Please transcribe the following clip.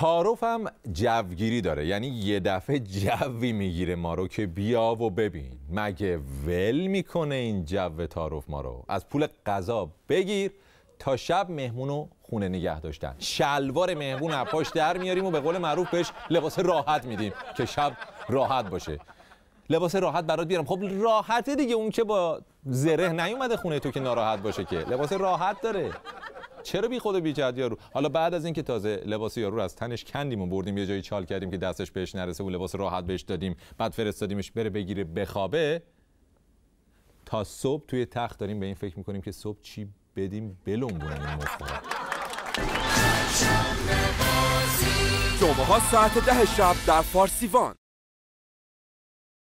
تعارف هم جوگیری داره یعنی یه دفعه جوی میگیره ما رو که بیا و ببین مگه ول میکنه این جو تعارف ما رو از پول غذا بگیر تا شب مهمونو خونه نگه داشتن شلوار مهمون اپاش در میاریم و به قول معروف بهش لباس راحت میدیم که شب راحت باشه لباس راحت برات بیارم خب راحته دیگه اون که با زره نیومده خونه تو که ناراحت باشه که لباس راحت داره چرا بی خود بی جد یارو حالا بعد از اینکه تازه لباس یارو رو از تنش کندیم و بردیم یه جایی چال کردیم که دستش بهش نرسه و لباس راحت بهش دادیم بعد فرستادیمش بره بگیره بخوابه تا صبح توی تخت داریم به این فکر میکنیم که صبح چی بدیم بلون این جمعه ها ساعت ده شب در فارسیوان